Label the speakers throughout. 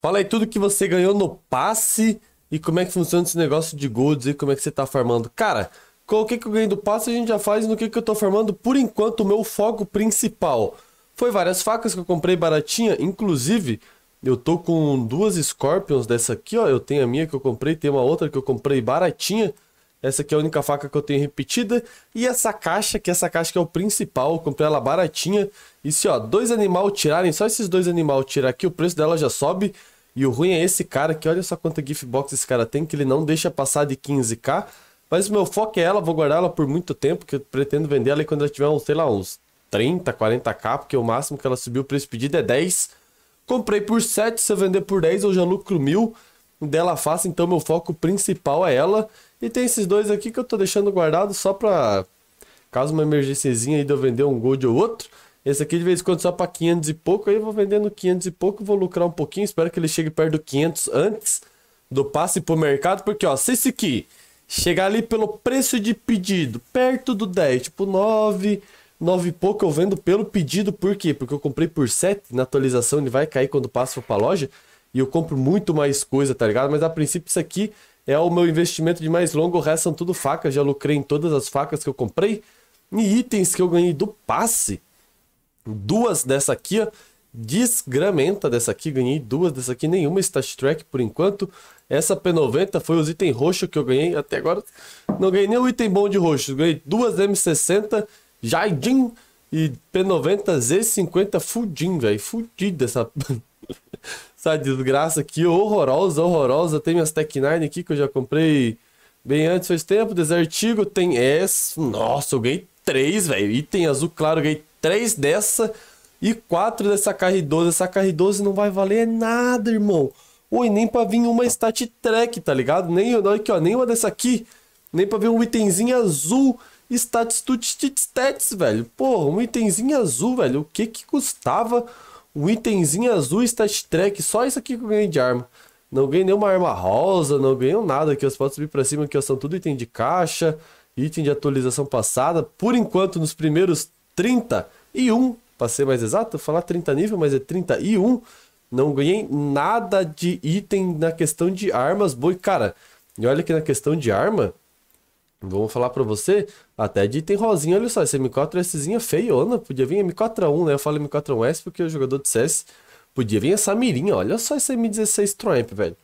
Speaker 1: Fala aí tudo que você ganhou no passe e como é que funciona esse negócio de golds e como é que você tá farmando. Cara, com o que, que eu ganhei do passe a gente já faz no que, que eu tô farmando por enquanto o meu foco principal. Foi várias facas que eu comprei baratinha, inclusive eu tô com duas Scorpions dessa aqui, ó. Eu tenho a minha que eu comprei, tem uma outra que eu comprei baratinha. Essa aqui é a única faca que eu tenho repetida. E essa caixa, que essa caixa que é o principal, eu comprei ela baratinha. E se ó, dois animais tirarem, só esses dois animais tirar aqui, o preço dela já sobe. E o ruim é esse cara que olha só quanta gift box esse cara tem, que ele não deixa passar de 15k. Mas o meu foco é ela, vou guardar ela por muito tempo, que eu pretendo vender ela e quando ela tiver, uns, sei lá, uns 30, 40k, porque o máximo que ela subiu o preço pedido é 10. Comprei por 7, se eu vender por 10 eu já lucro mil dela faça, então meu foco principal é ela. E tem esses dois aqui que eu tô deixando guardado só pra caso uma emergênciazinha aí de eu vender um gold ou outro. Esse aqui de vez em quando só pra 500 e pouco, aí eu vou vendendo 500 e pouco, vou lucrar um pouquinho, espero que ele chegue perto do 500 antes do passe pro mercado, porque ó, se esse aqui chegar ali pelo preço de pedido, perto do 10, tipo 9, 9 e pouco eu vendo pelo pedido, por quê? Porque eu comprei por 7, na atualização ele vai cair quando passa pra loja, e eu compro muito mais coisa, tá ligado? Mas a princípio isso aqui é o meu investimento de mais longo, o resto são tudo facas, já lucrei em todas as facas que eu comprei e itens que eu ganhei do passe. Duas dessa aqui, ó, desgramenta dessa aqui, ganhei duas dessa aqui, nenhuma stat track por enquanto. Essa P90 foi os itens roxo que eu ganhei até agora. Não ganhei nenhum item bom de roxo, ganhei duas M60 Jaidin e P90 Z50 Fudim, velho, fudida essa Essa desgraça aqui, horrorosa, horrorosa. Tem minhas Tech Nine aqui que eu já comprei bem antes, faz tempo. Desertigo, tem S. Nossa, eu ganhei 3, velho. Item azul claro, eu ganhei 3 dessa e 4 dessa KR12. Essa KR12 não vai valer nada, irmão. Oi, nem pra vir uma stat track, tá ligado? Nem, aqui, ó, nem uma dessa aqui. Nem pra ver um itemzinho azul stats, stats, stats, velho. Porra, um itemzinho azul, velho. O que que custava o itemzinho azul stat track, só isso aqui que eu ganhei de arma. Não ganhei nenhuma arma rosa, não ganhei nada aqui. As fotos subir para cima aqui, ó, são tudo item de caixa, item de atualização passada. Por enquanto, nos primeiros 31, para ser mais exato, falar 30 nível, mas é 31. Não ganhei nada de item na questão de armas. Boi, cara, e olha que na questão de arma, Vamos falar para você, até de item rosinha, olha só, essa M4Szinha feiona, podia vir M41, né? Eu falo M41S porque é o jogador de CS podia vir essa mirinha, olha só essa M16 Trump, velho.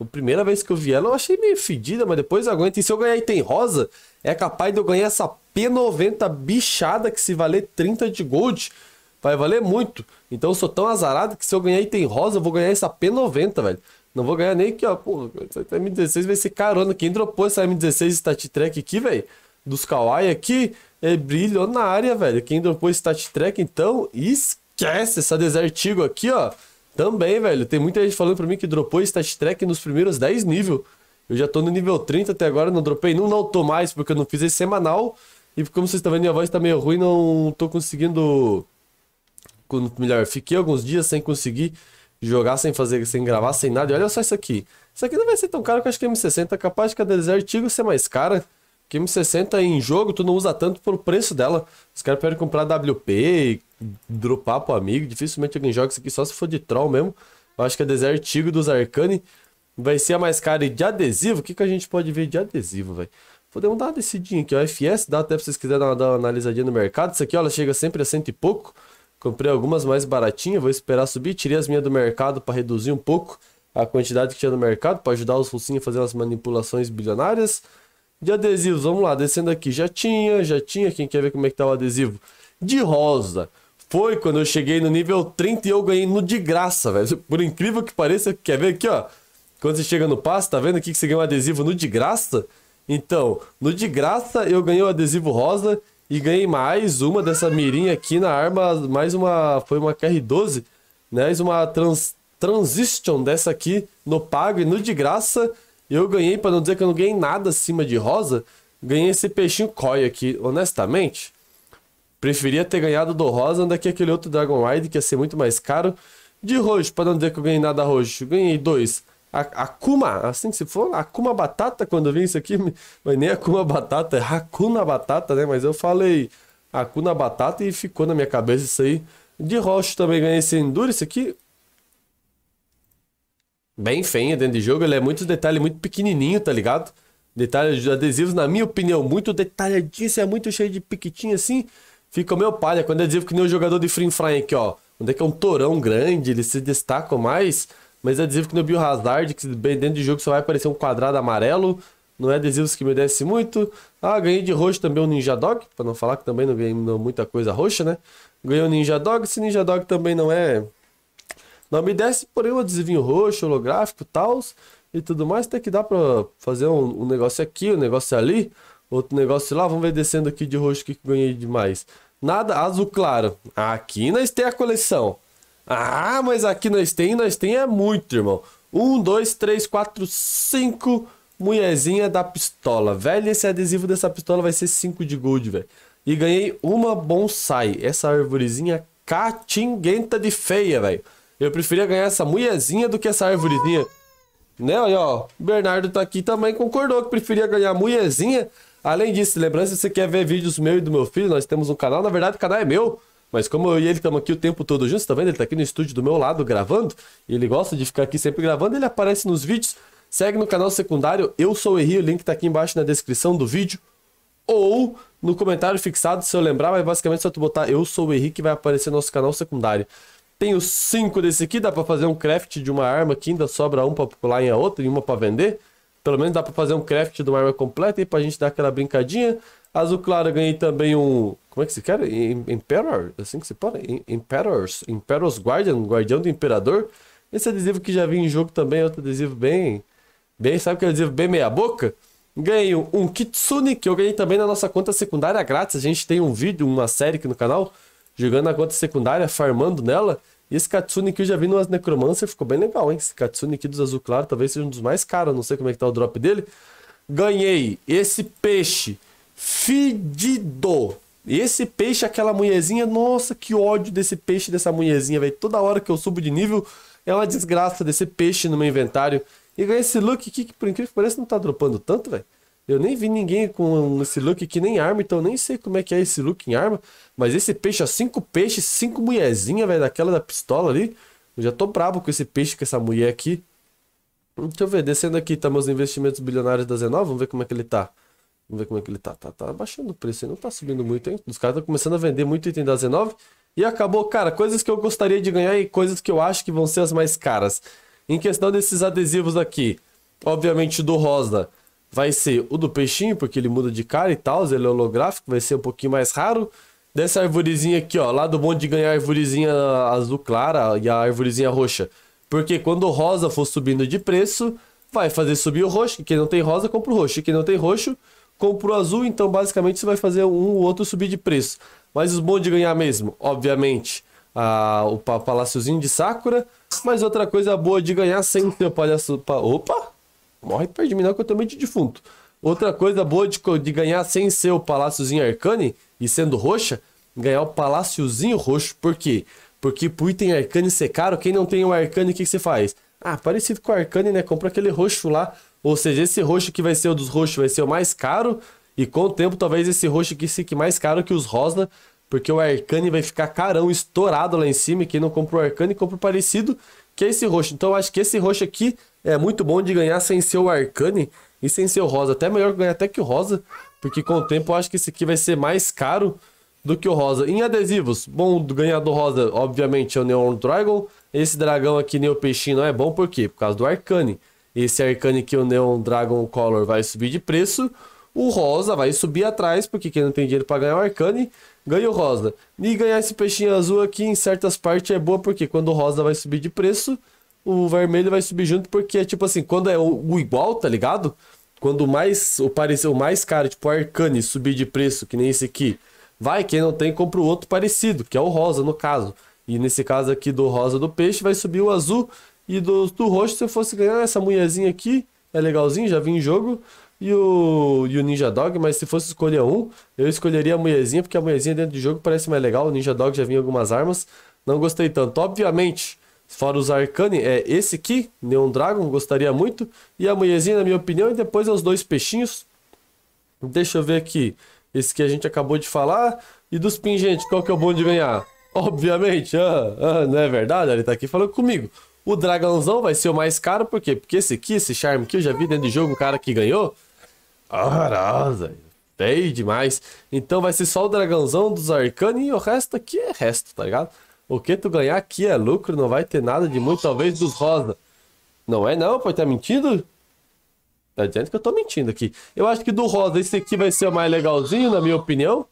Speaker 1: A primeira vez que eu vi ela eu achei meio fedida, mas depois aguenta. E se eu ganhar item rosa, é capaz de eu ganhar essa P90 bichada que se valer 30 de gold, vai valer muito. Então eu sou tão azarado que se eu ganhar item rosa, eu vou ganhar essa P90, velho. Não vou ganhar nem aqui, ó. Porra, tá essa M16 vai ser carona. Quem dropou essa M16 Stat Track aqui, velho? Dos Kawaii aqui, é, brilhou na área, velho. Quem dropou Stat Track, então, esquece essa Desertigo aqui, ó. Também, velho. Tem muita gente falando pra mim que dropou Stat Track nos primeiros 10 níveis. Eu já tô no nível 30 até agora, não dropei não não tô mais, porque eu não fiz esse semanal. E como vocês estão vendo, minha voz tá meio ruim, não tô conseguindo... Melhor, fiquei alguns dias sem conseguir jogar sem fazer, sem gravar, sem nada. E olha só isso aqui. Isso aqui não vai ser tão caro que eu acho que M60 é capaz de cada artigo ser mais cara. Que M60 em jogo tu não usa tanto pelo preço dela. Os caras podem comprar WP e dropar pro amigo. Dificilmente alguém joga isso aqui só se for de troll mesmo. Eu acho que a Desert Eagle dos Arcane vai ser a mais cara. E de adesivo, o que, que a gente pode ver de adesivo, velho? Podemos dar uma decidinha aqui, ó. FS, dá até pra vocês quiserem dar uma, dar uma analisadinha no mercado. Isso aqui, ó, ela chega sempre a cento e pouco. Comprei algumas mais baratinhas, vou esperar subir. Tirei as minhas do mercado para reduzir um pouco a quantidade que tinha no mercado, para ajudar os russinhos a fazer as manipulações bilionárias. De adesivos, vamos lá, descendo aqui. Já tinha, já tinha. Quem quer ver como é que tá o adesivo? De rosa. Foi quando eu cheguei no nível 30 e eu ganhei no de graça, velho. Por incrível que pareça, quer ver aqui, ó? Quando você chega no passe, tá vendo aqui que você ganha um adesivo no de graça? Então, no de graça eu ganhei o adesivo rosa e ganhei mais uma dessa mirinha aqui na arma. Mais uma. Foi uma KR12. Né? Mais uma trans, Transition dessa aqui no pago e no de graça. Eu ganhei, para não dizer que eu não ganhei nada acima de rosa. Ganhei esse peixinho koi aqui, honestamente. Preferia ter ganhado do rosa do que aquele outro Dragon Ride, que ia ser muito mais caro. De roxo, para não dizer que eu ganhei nada roxo, ganhei dois Akuma, assim que se for, Akuma Batata, quando eu vi isso aqui, mas nem Akuma Batata, é Hakuna Batata, né? Mas eu falei Akuna Batata e ficou na minha cabeça isso aí. De rocha também ganhei esse isso aqui. Bem feio dentro de jogo, ele é muito detalhe, muito pequenininho, tá ligado? Detalhes de adesivos, na minha opinião, muito detalhadíssimo, é muito cheio de piquitinho assim. Fica meio palha quando é adesivo que nem o jogador de Free Fry aqui, ó. Onde é que é um torão grande, eles se destacam mais. Mas é adesivo que no é Biohazard, que dentro de jogo só vai aparecer um quadrado amarelo. Não é adesivos que me desce muito. Ah, ganhei de roxo também o Ninja Dog. Pra não falar que também não ganhei muita coisa roxa, né? Ganhei o Ninja Dog. Esse Ninja Dog também não é. Não me desce, porém, um adesivinho roxo, holográfico, tal. e tudo mais. Tem que dar pra fazer um, um negócio aqui, um negócio ali, outro negócio lá. Vamos ver descendo aqui de roxo o que, ganhei demais. Nada azul claro. Aqui nós temos a coleção. Ah, mas aqui nós tem, nós tem é muito, irmão. Um, dois, três, quatro, cinco. Mulherzinha da pistola. Velho, esse adesivo dessa pistola vai ser cinco de gold, velho. E ganhei uma bonsai. Essa arvorezinha catinguenta de feia, velho. Eu preferia ganhar essa mulherzinha do que essa arvorezinha. Né, olha, ó. Bernardo tá aqui também, concordou que preferia ganhar mulherzinha. Além disso, lembrando, se você quer ver vídeos meu e do meu filho, nós temos um canal. Na verdade, o canal é meu. Mas como eu e ele estamos aqui o tempo todo juntos, tá vendo? Ele está aqui no estúdio do meu lado gravando. ele gosta de ficar aqui sempre gravando. Ele aparece nos vídeos. Segue no canal secundário. Eu sou o Henri. O link está aqui embaixo na descrição do vídeo. Ou no comentário fixado, se eu lembrar. Mas basicamente só tu botar eu sou o Henri que vai aparecer nosso canal secundário. Tenho cinco desse aqui. Dá para fazer um craft de uma arma que ainda sobra um para pular em a outra e uma para vender. Pelo menos dá para fazer um craft de uma arma completa e para a gente dar aquela brincadinha. Azul claro, ganhei também um. Como é que se quer? Emperor? Assim que se fala? Emperors. Imperors Guardian, Guardião do Imperador. Esse adesivo que já vi em jogo também, outro adesivo bem. Bem, sabe que é adesivo bem meia-boca? Ganhei um Kitsune, que eu ganhei também na nossa conta secundária grátis. A gente tem um vídeo, uma série aqui no canal, jogando na conta secundária, farmando nela. E esse Katsune que eu já vi no Necromancer ficou bem legal, hein? Esse Katsune aqui dos Azul Claro talvez seja um dos mais caros, não sei como é que tá o drop dele. Ganhei esse peixe Fedido. Esse peixe, aquela mulherzinha, nossa, que ódio desse peixe, dessa mulherzinha, velho. Toda hora que eu subo de nível, é uma desgraça desse peixe no meu inventário. E esse look aqui, que por incrível que pareça, não tá dropando tanto, velho. Eu nem vi ninguém com esse look que nem arma, então nem sei como é que é esse look em arma. Mas esse peixe, ó, cinco peixes, cinco mulherzinhas, velho, daquela da pistola ali. Eu já tô brabo com esse peixe, com essa mulher aqui. Deixa eu ver, descendo aqui, tá meus investimentos bilionários da Zenova, vamos ver como é que ele tá. Vamos ver como é que ele tá. Tá, tá baixando o preço, ele não tá subindo muito, hein? Os caras estão tá começando a vender muito item da Z9 E acabou, cara, coisas que eu gostaria de ganhar e coisas que eu acho que vão ser as mais caras. Em questão desses adesivos aqui, obviamente do rosa vai ser o do peixinho, porque ele muda de cara e tal, ele é holográfico, vai ser um pouquinho mais raro. Dessa arvorezinha aqui, ó, lado bom de ganhar a arvorezinha azul clara e a arvorezinha roxa. Porque quando o rosa for subindo de preço, vai fazer subir o roxo, quem não tem rosa compra o roxo, e quem não tem roxo Comprou azul, então basicamente você vai fazer um ou outro subir de preço. Mas os bons de ganhar mesmo, obviamente, a, ah, o Paláciozinho de Sakura. Mas outra coisa boa de ganhar sem ter o palhaço. Pa, opa! Morre mim, diminuir que eu também de defunto. Outra coisa boa de, de ganhar sem ser o Paláciozinho Arcane e sendo roxa, ganhar o Paláciozinho Roxo. Por quê? Porque pro item Arcane ser caro, quem não tem o Arcane, o que, que você faz? Ah, parecido com o Arcane, né? Compra aquele roxo lá ou seja, esse roxo que vai ser o dos roxos vai ser o mais caro. E com o tempo, talvez esse roxo aqui fique mais caro que os rosa. Porque o Arcane vai ficar carão, estourado lá em cima. E quem não compra o Arcane, compra o parecido, que é esse roxo. Então eu acho que esse roxo aqui é muito bom de ganhar sem ser o Arcane e sem ser o rosa. Até melhor ganhar até que o rosa. Porque com o tempo eu acho que esse aqui vai ser mais caro do que o rosa. Em adesivos, bom ganhar do rosa, obviamente, é o Neon Dragon. Esse dragão aqui, nem o peixinho, não é bom, por quê? Por causa do Arcane esse arcane que o Neon Dragon Color vai subir de preço. O rosa vai subir atrás, porque quem não tem dinheiro para ganhar é o Arcane, ganha o rosa. E ganhar esse peixinho azul aqui em certas partes é boa, porque quando o rosa vai subir de preço, o vermelho vai subir junto, porque é tipo assim, quando é o, igual, tá ligado? Quando mais o o mais caro, tipo o Arcane subir de preço, que nem esse aqui, vai, quem não tem compra o outro parecido, que é o rosa no caso. E nesse caso aqui do rosa do peixe vai subir o azul, e do, do roxo, se eu fosse ganhar essa mulherzinha aqui, é legalzinho, já vi em jogo. E o, e o Ninja Dog, mas se fosse escolher um, eu escolheria a mulherzinha, porque a mulherzinha dentro do jogo parece mais legal. O Ninja Dog já vinha algumas armas, não gostei tanto. Obviamente, fora os Arcane, é esse aqui, Neon Dragon, gostaria muito. E a mulherzinha, na minha opinião, e depois é os dois peixinhos. Deixa eu ver aqui. Esse que a gente acabou de falar. E dos pingentes, qual que é o bom de ganhar? Obviamente, ah, ah, não é verdade? Ele tá aqui falando comigo. O dragãozão vai ser o mais caro, por quê? Porque esse aqui, esse charme que eu já vi dentro de jogo, o cara que ganhou. Arrasa, bem demais. Então vai ser só o dragãozão dos arcanos e o resto aqui é resto, tá ligado? O que tu ganhar aqui é lucro, não vai ter nada de muito, talvez dos rosa. Não é não, pode estar tá mentindo? Tá dizendo que eu tô mentindo aqui. Eu acho que do rosa esse aqui vai ser o mais legalzinho, na minha opinião.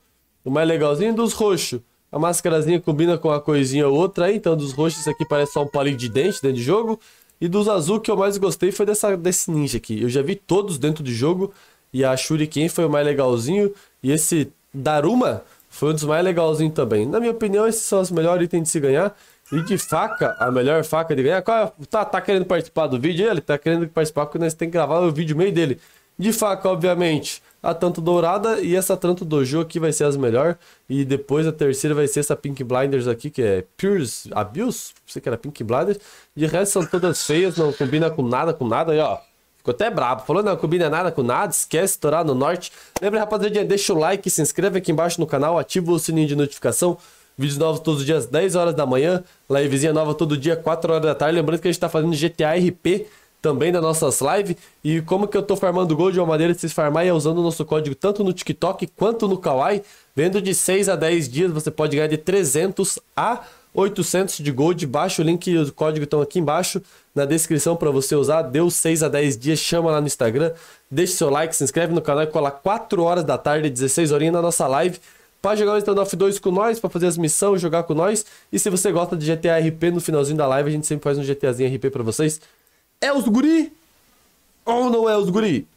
Speaker 1: O mais legalzinho dos roxos. A máscarazinha combina com a coisinha ou outra aí, então dos roxos aqui parece só um palito de dente dentro do jogo. E dos azul que eu mais gostei foi dessa, desse ninja aqui. Eu já vi todos dentro do jogo e a Shuriken foi o mais legalzinho. E esse Daruma foi um dos mais legalzinhos também. Na minha opinião, esses são os melhores itens de se ganhar. E de faca, a melhor faca de ganhar. Qual é? tá, tá querendo participar do vídeo? Ele tá querendo participar porque nós tem que gravar o vídeo meio dele. De faca, obviamente, a tanto dourada e essa tanto dojo aqui vai ser as melhores. E depois a terceira vai ser essa Pink Blinders aqui, que é Pures Abuse. Pensei que era Pink Blinders. De resto são todas feias, não combina com nada, com nada. Aí, ó, Ficou até brabo. Falou, não combina nada com nada, esquece, estourar no norte. Lembra, rapaziada, deixa o like, se inscreve aqui embaixo no canal, ativa o sininho de notificação. Vídeos novos todos os dias, 10 horas da manhã. Livezinha nova todo dia, 4 horas da tarde. Lembrando que a gente tá fazendo GTA RP também das nossas lives. E como que eu tô farmando gol de uma maneira de se farmar é usando o nosso código tanto no TikTok quanto no Kawaii. Vendo de 6 a 10 dias, você pode ganhar de 300 a 800 de gold. Baixa o link e o código estão aqui embaixo na descrição para você usar. Deu 6 a 10 dias, chama lá no Instagram. Deixe seu like, se inscreve no canal e cola 4 horas da tarde, 16 horinhas na nossa live para jogar o Stand Off 2 com nós, para fazer as missões, jogar com nós. E se você gosta de GTA RP, no finalzinho da live a gente sempre faz um GTAzinho RP para vocês. É os guri ou não é os guri?